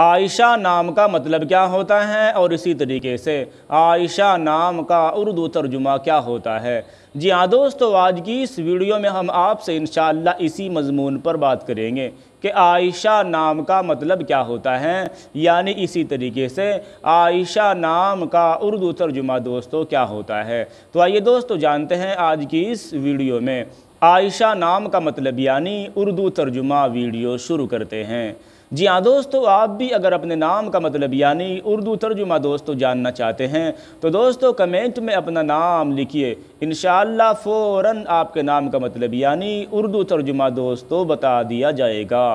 आयशा नाम का मतलब क्या होता है और इसी तरीके से आयशा नाम का उर्दू तर्जुमा क्या होता है जी हाँ दोस्तों आज की इस वीडियो में हम आपसे इन इसी मजमून पर बात करेंगे कि आयशा नाम का मतलब क्या होता है यानी इसी तरीके से आयशा नाम का उर्दू तर्जुमा दोस्तों क्या होता है तो आइए दोस्तों जानते हैं आज की इस वीडियो में आयशा नाम का मतलब यानी उर्दू तर्जुमा वीडियो शुरू करते हैं जी हाँ दोस्तों आप भी अगर अपने नाम का मतलब यानी उर्दू तर्जुमा दोस्तों जानना चाहते हैं तो दोस्तों कमेंट में अपना नाम लिखिए इन फौरन आपके नाम का मतलब यानी उर्दू तर्जुमा दोस्तों बता दिया जाएगा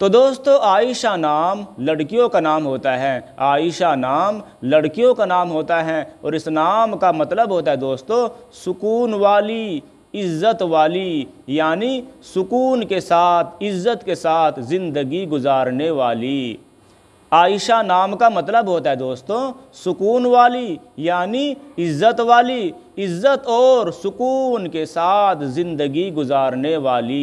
तो दोस्तों आयशा नाम लड़कियों का नाम होता है आयशा नाम लड़कियों का नाम होता है और इस नाम का मतलब होता है दोस्तों सुकून वाली इज़्ज़त वाली यानी सुकून के साथ इज़्ज़त के साथ ज़िंदगी गुजारने वाली आयशा नाम का मतलब होता है दोस्तों सुकून वाली यानी इज़्ज़त वाली इज़्ज़त और सुकून के साथ ज़िंदगी गुजारने वाली